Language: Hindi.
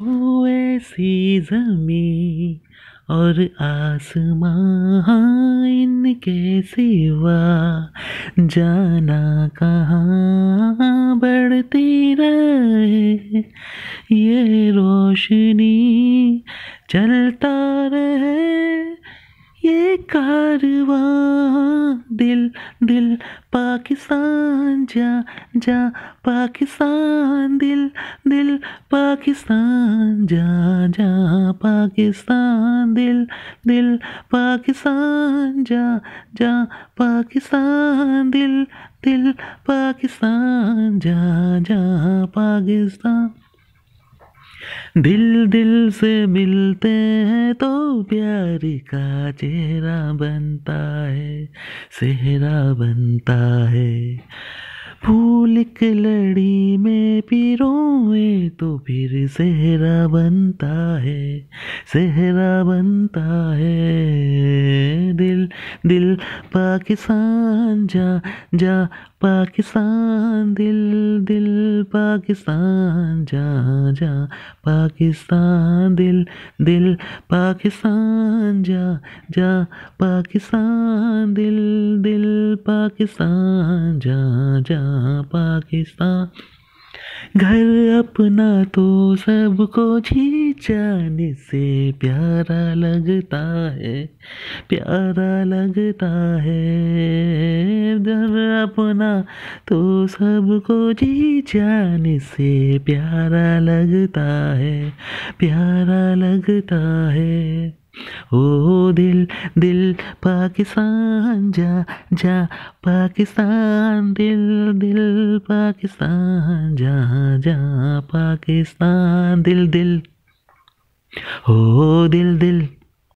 हो ऐसी जमी और आसमां इनके सिवा जाना कहाँ बढ़ती रहे ये रोशनी चलता रहे कारवा दिल दिल पाकिस्तान जा जा पाकिस्तान दिल दिल पाकिस्तान जा जा पाकिस्तान दिल दिल पाकिस्तान जा जा पाकिस्तान दिल दिल पाकिस्तान जा जा पाकिस्तान दिल दिल से मिलते हैं तो प्यार का चेहरा बनता है सेहरा बनता है फूल के लड़ी में पिरोए तो फिर सेहरा बनता है सेहरा बनता है दिल पाकिस्तान जा जा पाकिस्तान दिल दिल पाकिस्तान जा जा पाकिस्तान दिल दिल पाकिस्तान जा जा पाकिस्तान दिल दिल पाकिस्तान जा जा पाकिस्तान घर अपना तो सबको जी जाने से प्यारा लगता है प्यारा लगता है घर अपना तो सबको जी जाने से प्यारा लगता है प्यारा लगता है ओ दिल दिल पाकिस्तान जा जा पाकिस्तान दिल दिल पाकिस्तान जा जा पाकिस्तान दिल दिल ओ दिल दिल